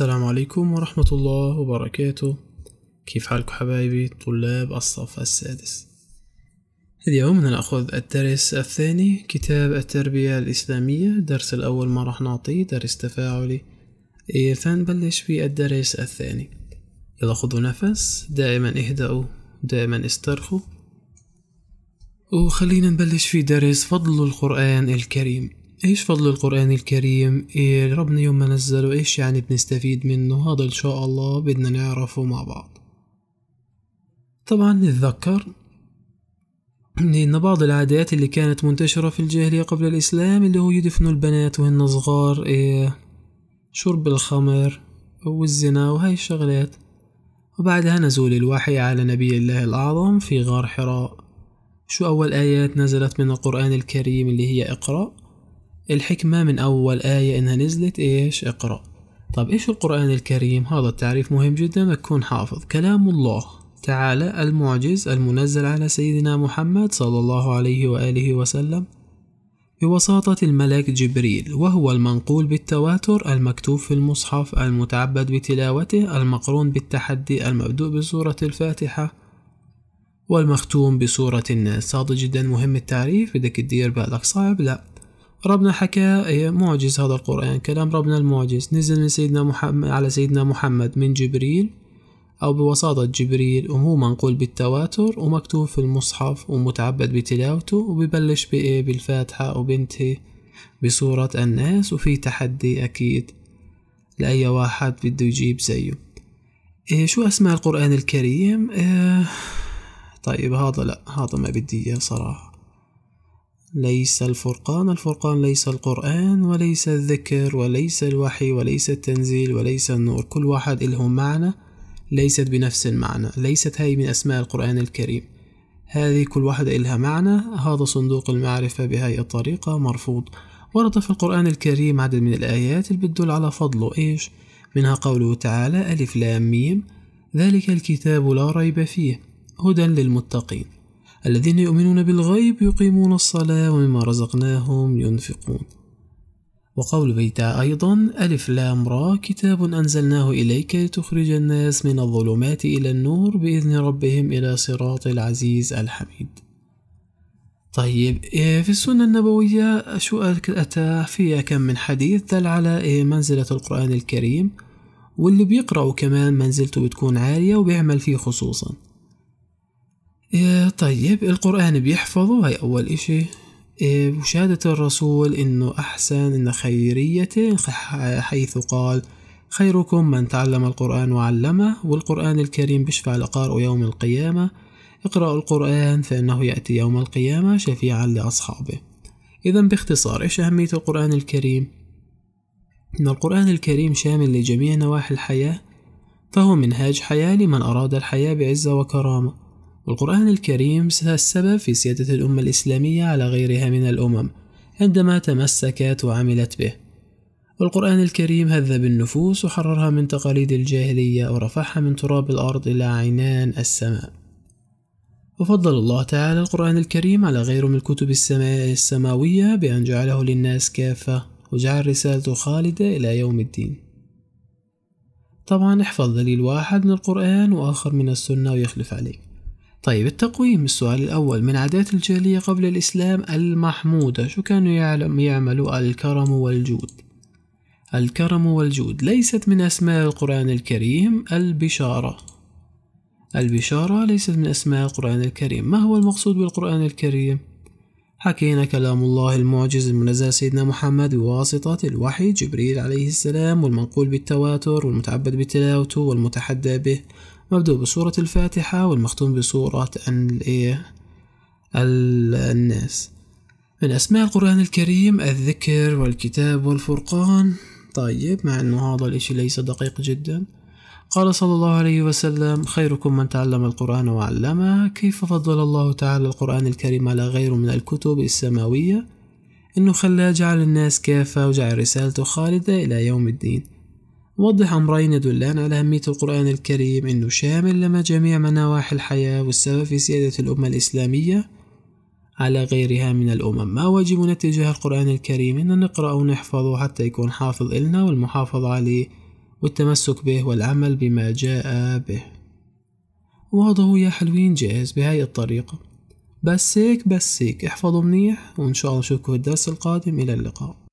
السلام عليكم ورحمة الله وبركاته كيف حالكم حبايبي طلاب الصف السادس اليوم نأخذ الدرس الثاني كتاب التربية الإسلامية الدرس الأول ما راح نعطيه درس تفاعلي فنبلش إيه، في الدرس الثاني يلا خذوا نفس دائما اهدأوا دائما استرخوا وخلينا نبلش في درس فضل القرآن الكريم ايش فضل القرآن الكريم إيه ربنا يوم ما نزله ايش يعني بنستفيد منه هذا ان شاء الله بدنا نعرفه مع بعض طبعا نتذكر إن بعض العادات اللي كانت منتشرة في الجاهلية قبل الإسلام اللي هو يدفنوا البنات وهن صغار إيه شرب الخمر والزنا وهاي الشغلات وبعدها نزول الوحي على نبي الله الأعظم في غار حراء شو أول آيات نزلت من القرآن الكريم اللي هي اقرأ الحكمة من أول آية إنها نزلت إيش اقرأ طب إيش القرآن الكريم هذا التعريف مهم جدا ما تكون حافظ كلام الله تعالى المعجز المنزل على سيدنا محمد صلى الله عليه وآله وسلم بوساطة الملك جبريل وهو المنقول بالتواتر المكتوب في المصحف المتعبد بتلاوته المقرون بالتحدي المبدوء بسورة الفاتحة والمختوم بسورة الناس هذا جدا مهم التعريف بدك تدير بالك صعب لا ربنا حكى إيه، معجز هذا القرآن كلام ربنا المعجز نزل من سيدنا محمد على سيدنا محمد من جبريل أو بوساطة جبريل وهو منقول بالتواتر ومكتوب في المصحف ومتعبد بتلاوته وبيبلش بإيه بالفاتحة وبنتهي بصورة الناس وفي تحدي أكيد لأي واحد بده يجيب زيه إيه شو أسماء القرآن الكريم إيه طيب هذا لأ هذا ما بدي إياه صراحة ليس الفرقان الفرقان ليس القرآن وليس الذكر وليس الوحي وليس التنزيل وليس النور كل واحد له معنى ليست بنفس المعنى ليست هاي من أسماء القرآن الكريم هذه كل واحدة إلها معنى هذا صندوق المعرفة بهاي الطريقة مرفوض ورد في القرآن الكريم عدد من الآيات اللي بتدل على فضله إيش منها قوله تعالى ألف لام ميم ذلك الكتاب لا ريب فيه هدى للمتقين الذين يؤمنون بالغيب يقيمون الصلاة ومما رزقناهم ينفقون وقول بيتا أيضا ألف لام را كتاب أنزلناه إليك لتخرج الناس من الظلمات إلى النور بإذن ربهم إلى صراط العزيز الحميد طيب إيه، في السنة النبوية شو أتى فيها كم من حديث دل على إيه، منزلة القرآن الكريم واللي بيقرأوا كمان منزلته بتكون عالية وبيعمل فيه خصوصاً يا إيه، طيب القرآن بيحفظه هاي أول إشي وشهادة إيه، الرسول إنه أحسن إن خيرية حيث قال خيركم من تعلم القرآن وعلمه والقرآن الكريم بشفع لقارئ يوم القيامة اقرأوا القرآن فإنه يأتي يوم القيامة شفيعا لأصحابه إذا باختصار إيش أهمية القرآن الكريم؟ إن القرآن الكريم شامل لجميع نواحي الحياة فهو منهاج حياة لمن أراد الحياة بعزة وكرامة والقرآن الكريم السبب في سيادة الأمة الإسلامية على غيرها من الأمم عندما تمسكت وعملت به والقرآن الكريم هذب النفوس وحررها من تقاليد الجاهلية ورفعها من تراب الأرض إلى عينان السماء وفضل الله تعالى القرآن الكريم على غيره من الكتب السماوية بأن جعله للناس كافة وجعل رسالته خالدة إلى يوم الدين طبعا احفظ دليل واحد من القرآن وآخر من السنة ويخلف عليك طيب التقويم السؤال الأول من عادات الجاهلية قبل الإسلام المحمودة شو كانوا يعلم يعملوا الكرم والجود الكرم والجود ليست من أسماء القرآن الكريم البشارة البشارة ليست من أسماء القرآن الكريم ما هو المقصود بالقرآن الكريم؟ حكينا كلام الله المعجز المنزل سيدنا محمد بواسطة الوحي جبريل عليه السلام والمنقول بالتواتر والمتعبد بتلاوته والمتحدى به مبدأ بسورة الفاتحة والمختوم بسورة الإيه الناس من أسماء القرآن الكريم الذكر والكتاب والفرقان طيب مع أنه هذا الإشي ليس دقيق جدا قال صلى الله عليه وسلم خيركم من تعلم القرآن وعلمه كيف فضل الله تعالى القرآن الكريم على غيره من الكتب السماوية إنه خلاه جعل الناس كافة وجعل رسالته خالدة إلى يوم الدين وضح أمرين يدلان على أهمية القرآن الكريم أنه شامل لما جميع مناواحي الحياة والسبب في سيادة الأمة الإسلامية على غيرها من الأمم ما واجبنا تجاه القرآن الكريم أن نقرأ ونحفظه حتى يكون حافظ إلنا والمحافظة عليه والتمسك به والعمل بما جاء به واضحوا يا حلوين جاهز بهاي الطريقة بس هيك بس هيك احفظوا منيح وإن شاء الله نشوفكم الدرس القادم إلى اللقاء